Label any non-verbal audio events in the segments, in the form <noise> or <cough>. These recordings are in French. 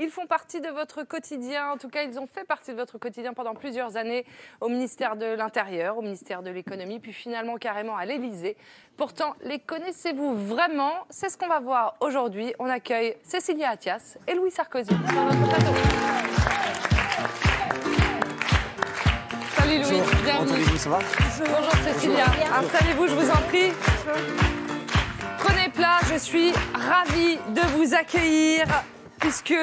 Ils font partie de votre quotidien, en tout cas ils ont fait partie de votre quotidien pendant plusieurs années au ministère de l'Intérieur, au ministère de l'Économie, puis finalement carrément à l'Élysée. Pourtant, les connaissez-vous vraiment C'est ce qu'on va voir aujourd'hui. On accueille Cécilia Attias et Louis Sarkozy Salut Louis, bienvenue. ça va Bonjour, Cécilia, installez-vous, je vous en prie. Prenez place, je suis ravie de vous accueillir puisque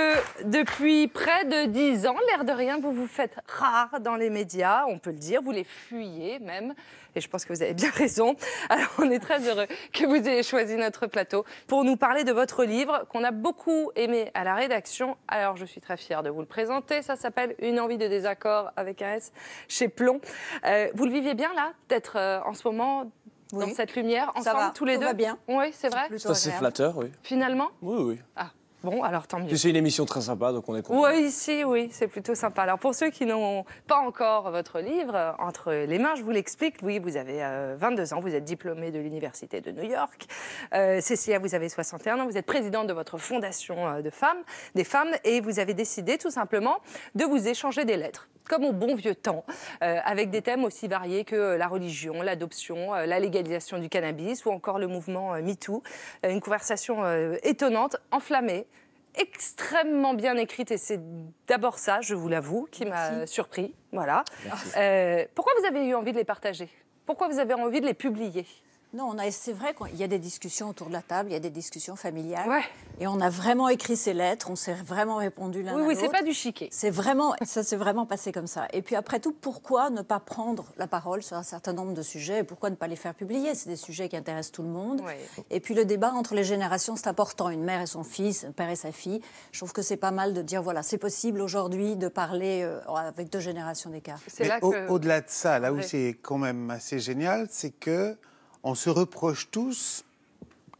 depuis près de dix ans, l'air de rien, vous vous faites rare dans les médias, on peut le dire, vous les fuyez même, et je pense que vous avez bien <laughs> raison. Alors on est très heureux que vous ayez choisi notre plateau pour nous parler de votre livre qu'on a beaucoup aimé à la rédaction. Alors je suis très fière de vous le présenter, ça s'appelle Une envie de désaccord avec un S chez Plomb. Euh, vous le viviez bien là, d'être euh, en ce moment dans cette lumière, ensemble, tous les deux va bien. Oui, c'est vrai. C'est assez flatteur, oui. Finalement Oui, oui. Ah. Bon, alors tant mieux. C'est une émission très sympa, donc on est content. Oui, oui, c'est plutôt sympa. Alors pour ceux qui n'ont pas encore votre livre euh, entre les mains, je vous l'explique. Oui, vous avez 22 euh, ans, vous êtes diplômé de l'Université de New York. Euh, Cécilia, vous avez 61 ans, vous êtes présidente de votre fondation de femmes, des femmes, et vous avez décidé tout simplement de vous échanger des lettres comme au bon vieux temps, avec des thèmes aussi variés que la religion, l'adoption, la légalisation du cannabis ou encore le mouvement MeToo. Une conversation étonnante, enflammée, extrêmement bien écrite et c'est d'abord ça, je vous l'avoue, qui m'a surpris. Voilà. Euh, pourquoi vous avez eu envie de les partager Pourquoi vous avez envie de les publier non, c'est vrai qu'il y a des discussions autour de la table, il y a des discussions familiales. Et on a vraiment écrit ces lettres, on s'est vraiment répondu l'un oui, l'autre. Oui, c'est pas du chiquet. C'est vraiment, ça s'est vraiment passé comme ça. Et puis après tout, pourquoi ne pas prendre la parole sur un certain nombre de sujets et pourquoi ne pas les faire publier C'est des sujets qui intéressent tout le monde. Et puis le débat entre les générations, c'est important. Une mère et son fils, un père et sa fille. Je trouve que c'est pas mal de dire voilà, c'est possible aujourd'hui de parler euh, avec deux générations d'écart. Au-delà que... au de ça, là où c'est quand même assez génial, c'est que on se reproche tous,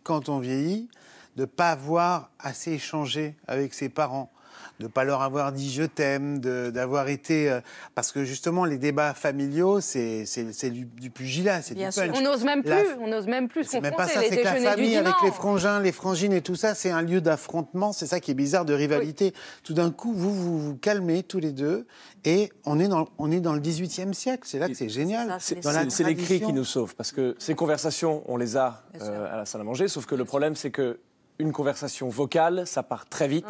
quand on vieillit, de ne pas avoir assez échangé avec ses parents, de ne pas leur avoir dit je t'aime, d'avoir été. Euh, parce que justement, les débats familiaux, c'est du, pugilat, c'est du punch. On n'ose même plus, on n'ose même plus C'est pas ça, c'est que la famille avec les frangins, les frangines et tout ça, c'est un lieu d'affrontement, c'est ça qui est bizarre, de rivalité. Tout d'un coup, vous, vous vous calmez tous les deux et on est dans, on est dans le 18e siècle, c'est là que c'est génial. C'est l'écrit qui nous sauve parce que ces conversations, on les a euh, à la salle à manger, sauf que le problème, c'est que une conversation vocale, ça part très vite,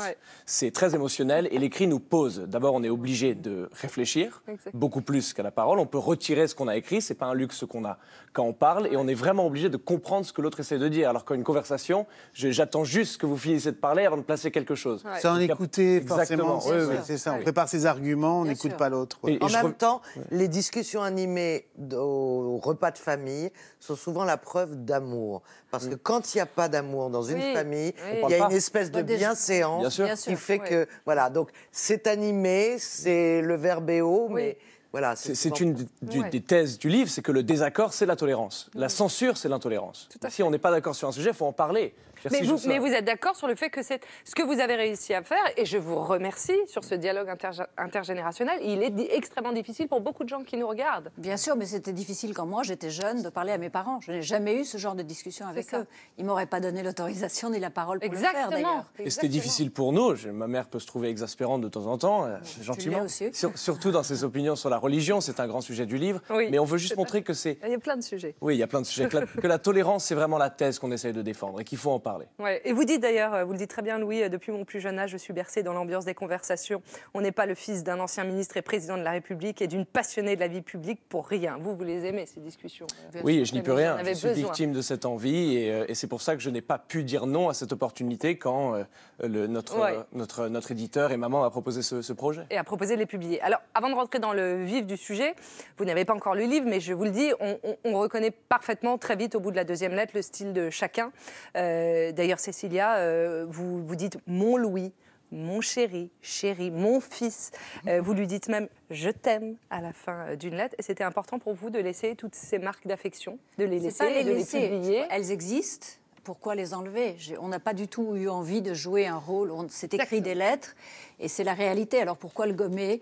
c'est très émotionnel et l'écrit nous pose. D'abord, on est obligé de réfléchir beaucoup plus qu'à la parole. On peut retirer ce qu'on a écrit, c'est pas un luxe qu'on a quand on parle et on est vraiment obligé de comprendre ce que l'autre essaie de dire. Alors qu'une conversation, j'attends juste que vous finissiez de parler avant de placer quelque chose. Ça, en écouter forcément. C'est ça. On prépare ses arguments, on n'écoute pas l'autre. En même temps, les discussions animées au repas de famille sont souvent la preuve d'amour, parce mm. que quand il n'y a pas d'amour dans une famille il y a une espèce de bah, bienséance qui fait que. Voilà, donc c'est animé, c'est le verbe mais. Voilà, c'est une des thèses du livre, c'est que le désaccord, c'est la tolérance. La censure, c'est l'intolérance. Si on n'est pas d'accord sur un sujet, il faut en parler mais, vous, êtes d'accord sur le fait que c'est ce que vous avez réussi à faire, et je vous remercie sur ce dialogue intergénérationnel, il est extrêmement difficile pour beaucoup de gens qui nous regardent. Bien sûr, mais c'était difficile quand moi j'étais jeune de parler à mes parents. Je n'ai jamais eu ce genre de discussion avec eux. Ils m'auraient pas donné l'autorisation ni la parole pour le faire d'ailleurs. Et c'était difficile pour nous. Ma mère peut se trouver exaspérante de temps en temps, euh, gentiment. <laughs> surtout dans ses opinions sur la religion, c'est un grand sujet du livre. mais on veut juste montrer que c'est. Il y a plein de sujets. Oui, il y a plein de sujets. que la, que la tolérance, c'est vraiment la thèse qu'on essaye de défendre et qu'il faut en parler. Et vous dites d'ailleurs, euh, vous le dites très bien Louis, euh, depuis mon plus jeune âge, je suis bercé dans l'ambiance des conversations. On n'est pas le fils d'un ancien ministre et président de la République et d'une passionnée de la vie publique pour rien. Vous, vous les aimez, ces discussions. Euh, oui, je n'y peux rien. Je suis victime de cette envie et, c'est pour ça que je n'ai pas pu dire non à cette opportunité quand le, notre, notre, notre éditeur et maman a proposé ce, projet. Et a proposé de les publier. Alors, avant de rentrer dans le vif du sujet, vous n'avez pas encore le livre, mais je vous le dis, on, reconnaît parfaitement très vite au bout de la deuxième lettre le style de chacun. Euh, euh, d'ailleurs, Cécilia, euh, vous, vous dites mon Louis mon chéri, chéri, mon fils. Euh, vous lui dites même je t'aime à la fin d'une lettre. Et C'était important pour vous de laisser toutes ces marques d'affection, de les laisser, de les publier. Elles existent. Pourquoi les enlever On n'a pas du tout eu envie de jouer un rôle. On s'est écrit des lettres et c'est la réalité. Alors pourquoi le gommer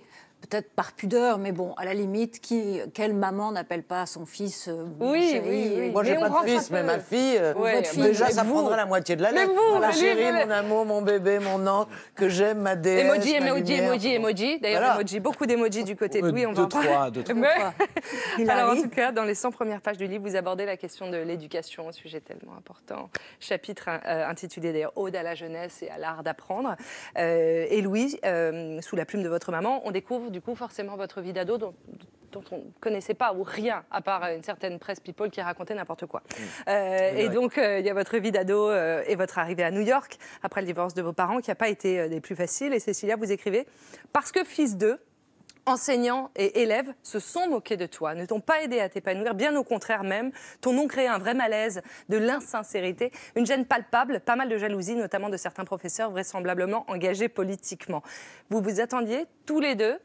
peut-être par pudeur, mais bon, à la limite, quelle maman n'appelle pas son fils euh, oui, oui, Moi, j'ai pas de fils, mais ma fille, euh, déjà, ça prendra la moitié de la lettre. chérie, mon amour, mon bébé, mon ange, que j'aime, ma déesse, Emoji, ma emoji, emoji, emoji. D'ailleurs, emoji, beaucoup d'emoji du côté de euh, Louis. On deux, trois, deux, trois. <laughs> Alors, en tout cas, dans les 100 premières pages du livre, vous abordez la question de l'éducation, un sujet tellement important. Chapitre intitulé, d'ailleurs, Aude à la jeunesse et à l'art d'apprendre. et Louis, sous la plume de votre maman, on découvre du coup, forcément, votre vie d'ado dont, on ne connaissait pas ou rien, à part euh, une certaine presse people qui racontait n'importe quoi. Mmh. Euh, et donc, euh, il y a votre vie d'ado et votre arrivée à New York après le divorce de vos parents qui n'a pas été des plus faciles. Et Cécilia, vous écrivez Parce que fils d'eux, enseignants et élèves se sont moqués de toi, ne t'ont pas aidé à t'épanouir, bien au contraire même, ton nom créé un vrai malaise, de l'insincérité, une gêne palpable, pas mal de jalousie, notamment de certains professeurs vraisemblablement engagés politiquement. Vous vous attendiez tous les deux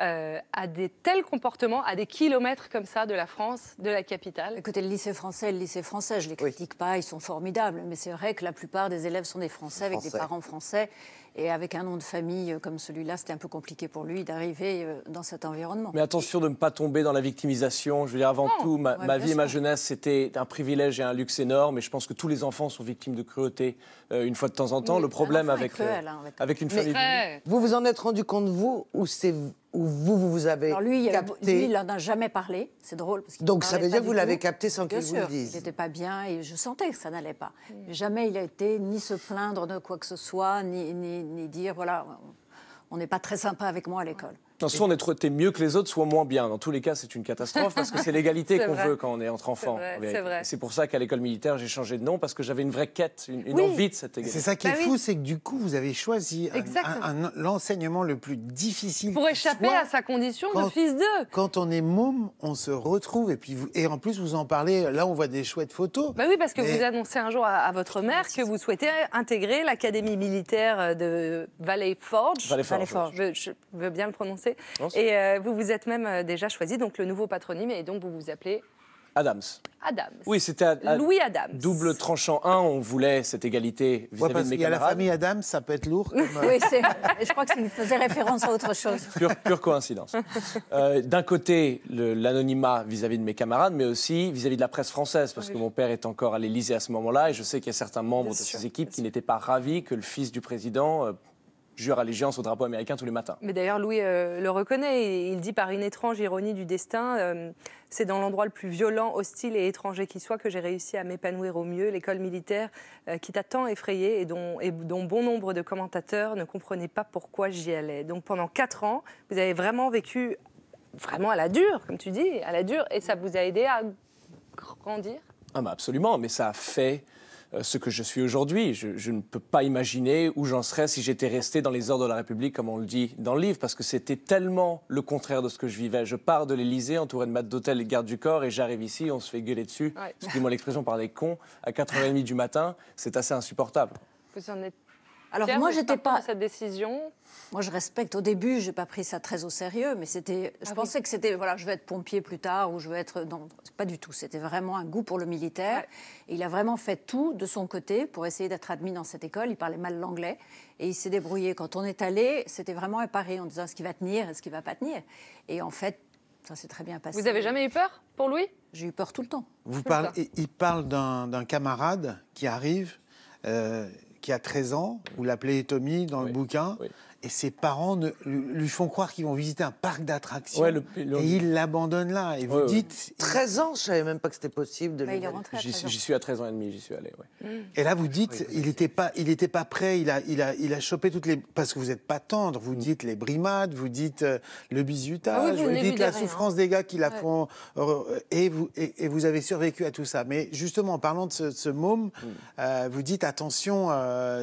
euh, à des tels comportements, à des kilomètres comme ça de la France, de la capitale Écoutez, le lycée français, le lycée français, je ne les critique pas, ils sont formidables, mais c'est vrai que la plupart des élèves sont des Français, avec des parents français. Et avec un nom de famille euh, comme celui-là, c'était un peu compliqué pour lui d'arriver euh, dans cet environnement. Mais attention de ne pas tomber dans la victimisation. Je veux dire, avant tout, ma, vie et ma jeunesse, c'était un privilège et un luxe énorme. Et je pense que tous les enfants sont victimes de cruauté une fois de temps en temps. le problème hein, avec, avec, une famille. vous vous en êtes rendu compte, vous, ou c'est où vous, vous, avez Alors lui, il n'en a jamais parlé. C'est drôle. Parce Donc ça veut dire que vous l'avez capté sans qu'il vous le dise. Il n'était pas bien et je sentais que ça n'allait pas. Mm. Jamais il a été ni se plaindre de quoi que ce soit, ni, ni, dire, voilà, on n'est pas très sympa avec moi à l'école soit on est traité mieux que les autres, soit moins bien. Dans tous les cas, c'est une catastrophe parce que c'est l'égalité <laughs> qu'on veut quand on est entre enfants. C'est pour ça qu'à l'école militaire, j'ai changé de nom parce que j'avais une vraie quête, une, envie de cette égalité. C'est ça qui est bah fou, c'est que du coup, vous avez choisi l'enseignement le plus difficile. Pour échapper à sa condition de fils d'eux. Quand on est môme, on se retrouve. Et, puis et en plus, vous en parlez, là, on voit des chouettes photos. Bah oui, parce que vous annoncez un jour à, votre mère que vous souhaitez intégrer l'académie militaire de Valley Forge. Valley Forge. je veux bien le prononcer. Et euh, vous vous êtes même euh, déjà choisi donc le nouveau patronyme et donc vous vous appelez Adams. Adams. Oui, c'était Louis Adams. Double tranchant 1, on voulait cette égalité vis-à-vis de mes camarades. la famille Adams, ça peut être lourd. Euh, <laughs> oui, je crois que ça faisait référence à autre chose. Pure, coïncidence. <laughs> D'un côté, l'anonymat vis-à-vis de mes camarades, mais aussi vis-à-vis de la presse française, parce que mon père est encore à l'Élysée à ce moment-là, et je sais qu'il y a certains membres de ses équipes qui n'étaient pas ravis que le fils du président jure allégeance au drapeau américain tous les matins. Mais d'ailleurs, Louis euh, le reconnaît. Il dit par une étrange ironie du destin, euh, c'est dans l'endroit le plus violent, hostile et étranger qui soit que j'ai réussi à m'épanouir au mieux. L'école militaire euh, qui t'a tant effrayé et dont, bon nombre de commentateurs ne comprenaient pas pourquoi j'y allais. Donc pendant quatre ans, vous avez vraiment vécu vraiment à la dure, comme tu dis, à la dure, et ça vous a aidé à grandir ah, absolument, mais ça a fait euh, ce que je suis aujourd'hui. Je, ne peux pas imaginer où j'en serais si j'étais resté dans les ordres de la République, comme on le dit dans le livre, parce que c'était tellement le contraire de ce que je vivais. Je pars de l'Élysée, entouré de maths d'hôtel et de gardes du corps, et j'arrive ici, on se fait gueuler dessus, excusez-moi l'expression, par les cons, à 4h30 du matin. C'est assez insupportable. Alors moi, j'étais pas cette décision. Moi, je respecte. Au début, j'ai pas pris ça très au sérieux, mais c'était. Je ah pensais que c'était voilà, je vais être pompier plus tard ou je vais être. pas du tout. C'était vraiment un goût pour le militaire. Et il a vraiment fait tout de son côté pour essayer d'être admis dans cette école. Il parlait mal l'anglais et il s'est débrouillé. Quand on est allé, c'était vraiment un pari en disant ce qui va tenir, et ce qui va pas tenir. Et en fait, ça s'est très bien passé. Vous avez jamais eu peur pour lui J'ai eu peur tout le temps. il parle d'un camarade qui arrive. Euh, qui a 13 ans, vous l'appelez Tommy dans le bouquin, et ses parents ne, lui font croire qu'ils vont visiter un parc d'attractions. et il l'abandonne là. Et vous dites. 13 ans, je ne savais même pas que c'était possible de bah, J'y suis à 13 ans et demi, j'y suis allé. Mm. Et là, vous dites, il n'était pas, il pas prêt, il a, il, a, il a chopé toutes les. Parce que vous n'êtes pas tendre, vous mm. dites les brimades, vous dites euh, le bisutage, ah vous, dites la souffrance des gars qui la font. Euh, et vous, et, vous avez survécu à tout ça. Mais justement, en parlant de ce, môme, mm. euh, vous dites attention,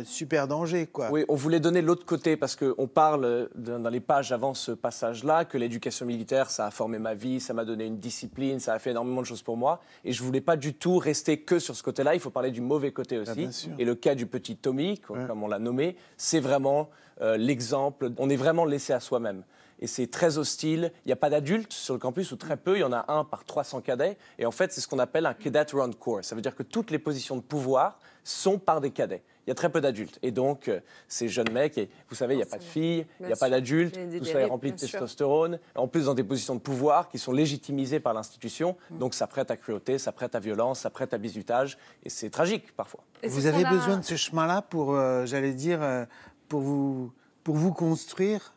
super danger. Quoi. Oui, on voulait donner l'autre côté parce que on parle dans les pages avant ce passage-là que l'éducation militaire, ça a formé ma vie, ça m'a donné une discipline, ça a fait énormément de choses pour moi. Et je ne voulais pas du tout rester que sur ce côté-là. Il faut parler du mauvais côté ah, aussi. et le cas du petit Tommy, comme on l'a nommé, c'est vraiment euh, l'exemple. On est vraiment laissé à soi-même et c'est très hostile. Il n'y a pas d'adultes sur le campus, ou très peu, il y en a un par 300 cadets. Et en fait, c'est ce qu'on appelle un cadet round course. Ça veut dire que toutes les positions de pouvoir sont par des cadets il y a très peu d'adultes. Et donc, euh, ces jeunes mecs, et vous savez, il n'y a pas de filles, il n'y a pas d'adultes, tout ça est rempli de testostérone, en plus dans des positions de pouvoir qui sont légitimisées par l'institution. Mm. Donc, ça prête à cruauté, ça prête à violence, ça prête à bizutage, et c'est tragique parfois. Vous avez besoin de ce chemin-là pour, euh, j'allais dire, euh, pour, vous, pour vous construire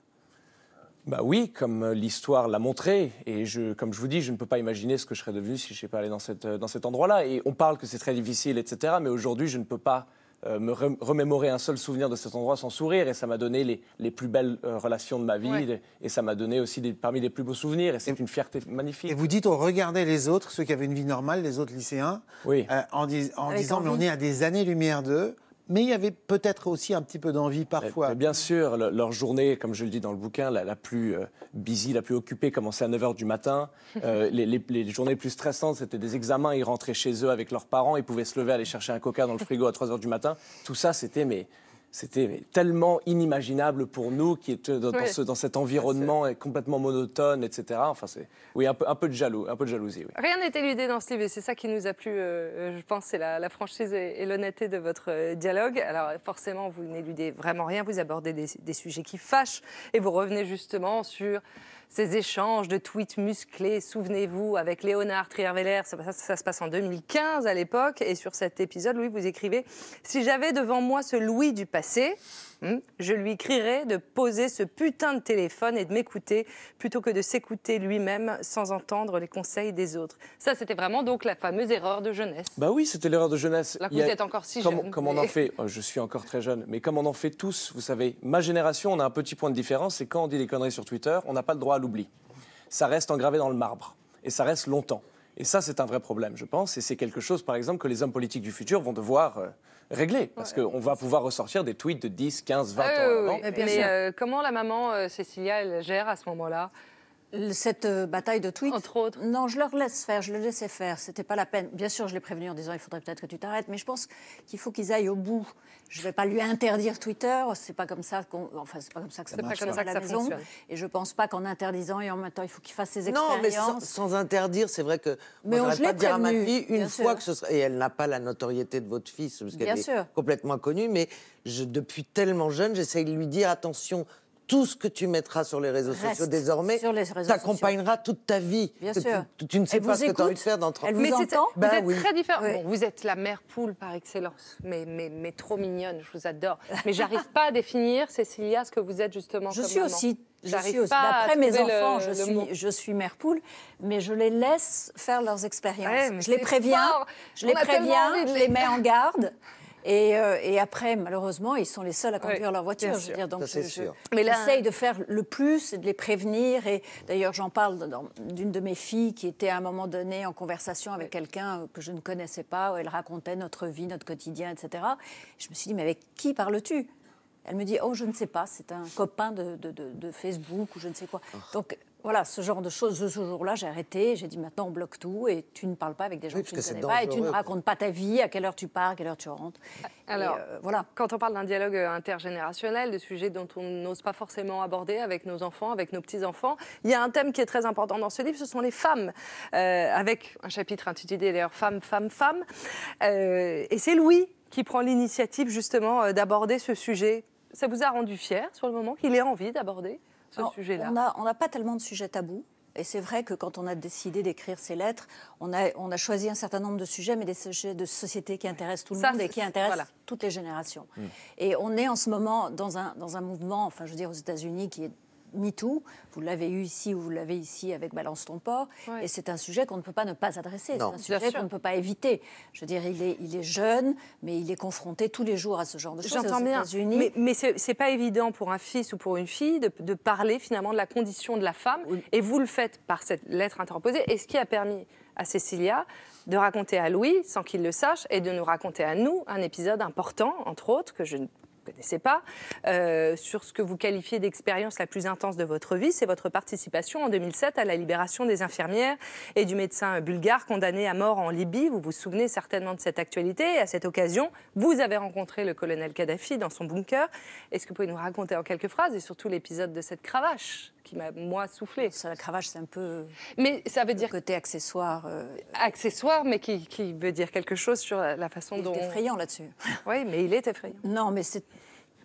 bah oui, comme l'histoire l'a montré, et je, comme je vous dis, je ne peux pas imaginer ce que je serais devenu si je n'étais pas allé dans, cette, dans cet endroit-là. Et on parle que c'est très difficile, etc., mais aujourd'hui, je ne peux pas euh, me remémorer un seul souvenir de cet endroit sans sourire. Et ça m'a donné les, plus belles euh, relations de ma vie. Et, ça m'a donné aussi parmi les plus beaux souvenirs. Et c'est une fierté magnifique. Et vous dites, on regardait les autres, ceux qui avaient une vie normale, les autres lycéens, oui. Euh, en, en disant, mais on est à des années-lumière d'eux mais il y avait peut-être aussi un petit peu d'envie parfois. bien sûr, leur journée, comme je le dis dans le bouquin, la, plus euh, busy, la plus occupée, commençait à 9h du matin. <laughs> Euh, les, journées plus stressantes, c'était des examens. Ils rentraient chez eux avec leurs parents, ils pouvaient se lever, aller chercher un coca dans le frigo à 3h du matin. Tout ça, c'était mais c'était tellement inimaginable pour nous qui étions dans, cet environnement est complètement monotone, etc. Enfin, c'est oui, un peu, un peu de jaloux, un peu de jalousie. Oui. Rien n'est éludé dans ce livre et c'est ça qui nous a plu, euh, je pense, c'est la, franchise et, l'honnêteté de votre euh, dialogue. Alors forcément, vous n'éludez vraiment rien, vous abordez des, des sujets qui fâchent et vous revenez justement sur ces échanges de tweets musclés, souvenez-vous, avec Léonard Trierweiler, ça, se passe en 2015 à l'époque, et sur cet épisode, Louis, vous écrivez « Si j'avais devant moi ce Louis du passé, Hmm. je lui crierai de poser ce putain de téléphone et de m'écouter plutôt que de s'écouter lui-même sans entendre les conseils des autres. Ça, c'était vraiment donc la fameuse erreur de jeunesse. Bah oui, c'était l'erreur de jeunesse. La vous êtes encore si jeune. Comme on en fait, oh, je suis encore très jeune, mais comme on en fait tous, vous savez, ma génération, on a un petit point de différence, c'est quand on dit des conneries sur Twitter, on n'a pas le droit à l'oubli. Ça reste engravé dans le marbre et ça reste longtemps. Et ça, c'est un vrai problème, je pense. Et c'est quelque chose, par exemple, que les hommes politiques du futur vont devoir euh, régler. Parce qu'on va pouvoir ressortir des tweets de 10, 15, 20 ans. Eh mais euh, comment la maman euh, Cécilia, elle gère à ce moment-là cette euh, bataille de tweets Entre autres. Non, je leur laisse faire, je le laissais faire. C'était pas la peine. Bien sûr, je l'ai prévenu en disant il faudrait peut-être que tu t'arrêtes, mais je pense qu'il faut qu'ils aillent au bout. Je vais pas lui interdire Twitter. C'est pas comme ça qu'on. Enfin, c'est pas comme ça que ça, pas comme ça, Et je pense pas qu'en interdisant et en même il faut qu'il fasse ses expériences. Non, mais sans, interdire, c'est vrai que. Mais je pas dire à ma fille une fois que ce sera. Et elle n'a pas la notoriété de votre fils parce qu'elle est sûr. complètement connue, mais je, depuis tellement jeune, j'essaye de lui dire attention tout ce que tu mettras sur les réseaux sociaux désormais t'accompagnera toute ta vie. Bien sûr. Tu, ne sais pas ce que tu as envie de faire dans 30 ans. vous, vous bah êtes très différente vous êtes la mère poule par excellence, mais, mais, mais trop mignonne, je vous adore. Mais j'arrive pas à définir, Cécilia, ce que vous êtes justement. Je suis aussi je suis d'après mes enfants, je, suis, mère poule, mais je les laisse faire leurs expériences. je les préviens, je les préviens, je les mets en garde. Euh, et, après, malheureusement, ils sont les seuls à conduire leur voiture. Je veux dire, donc, mais de faire le plus, de les prévenir. Et d'ailleurs, j'en parle d'une de mes filles qui était à un moment donné en conversation avec quelqu'un que je ne connaissais pas, où elle racontait notre vie, notre quotidien, etc. Je me suis dit, mais avec qui parles-tu Elle me dit, oh, je ne sais pas, c'est un copain de, Facebook ou je ne sais quoi. Ah. Donc, voilà, ce genre de choses. Ce jour-là, j'ai arrêté, j'ai dit maintenant on bloque tout et tu ne parles pas avec des gens qui que tu ne connais pas et tu ne racontes pas ta vie, à quelle heure tu pars, à quelle heure tu rentres. Euh, Alors, voilà. Quand on parle d'un dialogue euh, intergénérationnel, de sujets dont on n'ose pas forcément aborder avec nos enfants, avec nos petits-enfants, il y a un thème qui est très important dans ce livre, ce sont les femmes, euh, avec un chapitre intitulé d'ailleurs Femmes, femmes, femmes. et c'est Louis qui prend l'initiative justement d'aborder ce sujet. Ça vous a rendu fier sur le moment qu'il ait envie d'aborder on n'a pas tellement de sujets tabous. Et c'est vrai que quand on a décidé d'écrire ces lettres, on a, choisi un certain nombre de sujets, mais des sujets de société qui intéressent tout le monde et qui intéressent toutes les générations. Mm. Et on est en ce moment dans un, dans un mouvement, enfin je veux dire aux États-Unis, qui est MeToo. Vous l'avez eu ici ou vous l'avez ici avec Balance ton port. Et c'est un sujet qu'on ne peut pas ne pas adresser. C'est un sujet qu'on ne peut pas éviter. Je veux dire, il est, il est jeune, mais il est confronté tous les jours à ce genre de choses. J'entends bien. Mais, mais c'est pas évident pour un fils ou pour une fille de, parler finalement de la condition de la femme. Et vous le faites par cette lettre interposée. Et ce qui a permis à Cécilia de raconter à Louis, sans qu'il le sache, et de nous raconter à nous un épisode important, entre autres, que je ne connaissez pas, euh, sur ce que vous qualifiez d'expérience la plus intense de votre vie, c'est votre participation en 2007 à la libération des infirmières et du médecin bulgare condamné à mort en Libye. Vous vous souvenez certainement de cette actualité. Et à cette occasion, vous avez rencontré le colonel Kadhafi dans son bunker. Est-ce que vous pouvez nous raconter en quelques phrases et surtout l'épisode de cette cravache qui m'a moi soufflé. la cravache, c'est un peu. Mais ça veut dire côté accessoire. Euh, accessoire, mais qui, veut dire quelque chose sur la façon dont. Il est effrayant là-dessus. Oui, mais il est effrayant. Non, mais c'est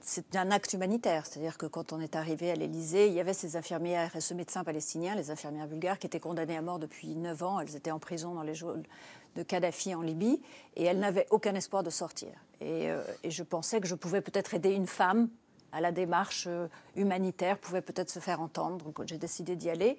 c'est un acte humanitaire. C'est-à-dire que quand on est arrivé à l'Elysée, il y avait ces infirmières et ce médecin palestinien, les infirmières bulgares, qui étaient condamnées à mort depuis 9 ans. Elles étaient en prison dans les geôles de Kadhafi en Libye et elles n'avaient aucun espoir de sortir. et euh, je pensais que je pouvais peut-être aider une femme à la démarche euh, humanitaire pouvait peut-être se faire entendre. Donc j'ai décidé d'y aller.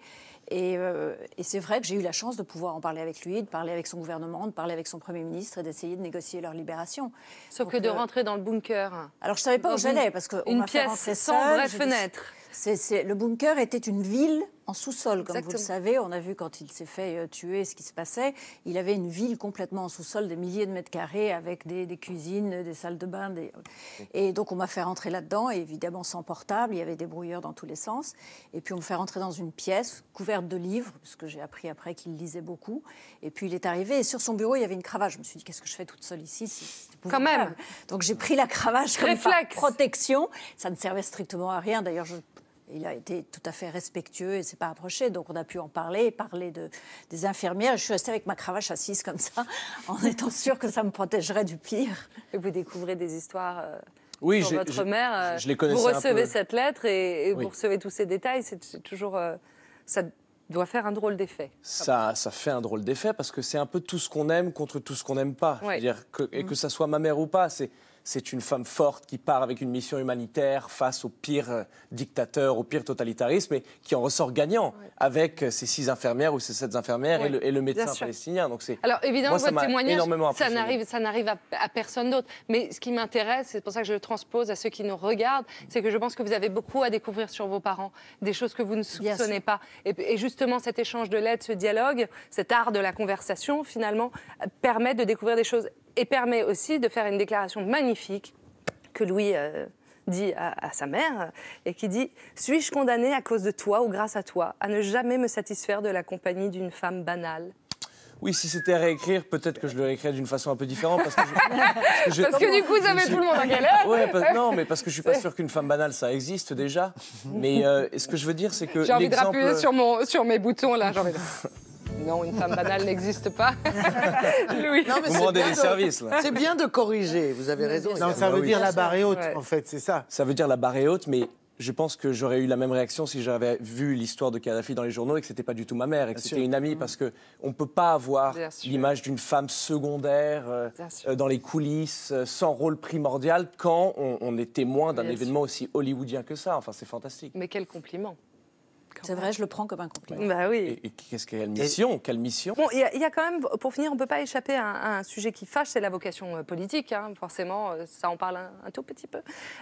Euh, et, c'est vrai que j'ai eu la chance de pouvoir en parler avec lui, de parler avec son gouvernement, de parler avec son Premier ministre et d'essayer de négocier leur libération. Sauf que de euh, rentrer dans le bunker. Alors je ne savais pas où j'allais parce que... Une pièce sans vraie fenêtre. le bunker était une ville en sous-sol, comme vous le savez. On a vu quand il s'est fait euh, tuer ce qui se passait. Il avait une ville complètement en sous-sol, des milliers de mètres carrés, avec des, cuisines, des salles de bain. Et donc on m'a fait rentrer là-dedans, évidemment sans portable, il y avait des brouilleurs dans tous les sens. Et puis on me fait rentrer dans une pièce couverte de livres, parce que j'ai appris après qu'il lisait beaucoup. Et puis il est arrivé, et sur son bureau, il y avait une cravache, Je me suis dit, qu'est-ce que je fais toute seule ici Quand même Donc j'ai pris la cravache comme protection. Ça ne servait strictement à rien. D'ailleurs, je il a été tout à fait respectueux et s'est pas approché. Donc on a pu en parler, parler de, des infirmières. Je suis restée avec ma cravache assise comme ça, <laughs> en étant sûre que ça me protégerait du pire. Et vous découvrez des histoires. Euh, oui, votre mère, je, euh, je les vous recevez cette lettre et, vous recevez tous ces détails. C'est toujours, euh, ça doit faire un drôle d'effet. Ça, ça fait un drôle d'effet parce que c'est un peu tout ce qu'on aime contre tout ce qu'on n'aime pas. que, et que mmh. ça soit ma mère ou pas, c'est c'est une femme forte qui part avec une mission humanitaire face au pire euh, dictateur, au pire totalitarisme, et qui en ressort gagnant avec euh, ses six infirmières ou ses sept infirmières et, le, médecin palestinien. Donc c'est alors évidemment votre témoignage, ça n'arrive, ça à, personne d'autre. Mais ce qui m'intéresse, c'est pour ça que je le transpose à ceux qui nous regardent, c'est que je pense que vous avez beaucoup à découvrir sur vos parents, des choses que vous ne soupçonnez pas. Et, et justement, cet échange de lettres, ce dialogue, cet art de la conversation, finalement, permet de découvrir des choses et permet aussi de faire une déclaration magnifique que Louis euh, dit à, sa mère et qui dit Suis-je condamné à cause de toi ou grâce à toi à ne jamais me satisfaire de la compagnie d'une femme banale oui, si c'était à réécrire, peut-être que je le réécrirais d'une façon un peu différente. Parce que, <laughs> du coup, ça met tout le monde en galère. non, mais parce que je suis pas sûr qu'une femme banale, ça existe déjà. Mais euh, ce que je veux dire, c'est que. J'ai envie de rappeler sur, sur mes boutons, là. <laughs> non, une femme banale n'existe pas. <laughs> Louis. vous rendez des services, C'est bien de corriger, vous avez raison. Non, ça veut dire la barre est haute, en fait, c'est ça. Ça veut dire la barre est haute, mais je pense que j'aurais eu la même réaction si j'avais vu l'histoire de Kadhafi dans les journaux et que c'était pas du tout ma mère et que c'était une amie mm. parce que on peut pas avoir l'image d'une femme secondaire euh, euh, dans les coulisses euh, sans rôle primordial quand on est témoin d'un événement aussi hollywoodien que ça. Enfin, c'est fantastique. Mais quel compliment. C'est vrai, je le prends comme un compliment. Bah oui. Et, qu'elle mission il y, a quand même, pour finir, on ne peut pas échapper à un, sujet qui fâche, c'est la vocation euh, politique. Hein. Forcément, euh, ça en parle un, tout petit peu.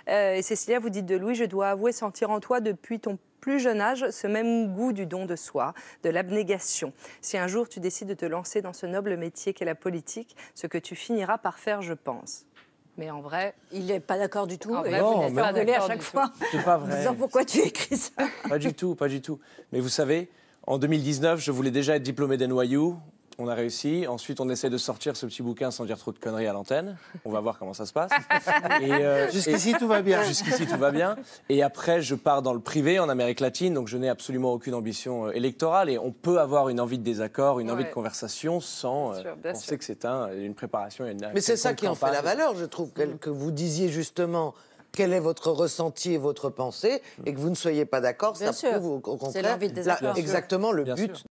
Euh, et Cécilia, vous dites de Louis, je dois avouer sentir en toi depuis ton plus jeune âge ce même goût du don de soi, de l'abnégation. Si un jour tu décides de te lancer dans ce noble métier qu'est la politique, ce que tu finiras par faire, je pense. Mais en vrai. Il n'est pas d'accord du tout. et vrai, pas à chaque fois. C'est pas vrai. pourquoi tu écris ça Pas du tout, pas du tout. Mais vous savez, en 2019, je voulais déjà être diplômé d'NYU. On a réussi. Ensuite, on essaie de sortir ce petit bouquin sans dire trop de conneries à l'antenne. On va voir comment ça se passe. <laughs> Euh, Jusqu'ici, tout va bien. Jusqu'ici, tout va bien. Et après, je pars dans le privé en Amérique latine, donc je n'ai absolument aucune ambition euh, électorale. Et on peut avoir une envie de désaccord, une envie de conversation sans euh, penser que c'est une préparation. Une, Mais c'est ça qui en fait la valeur, je trouve, mm. que vous disiez justement quel est votre ressenti et votre pensée, et que vous ne soyez pas d'accord, ça prouve au, contraire exactement le but.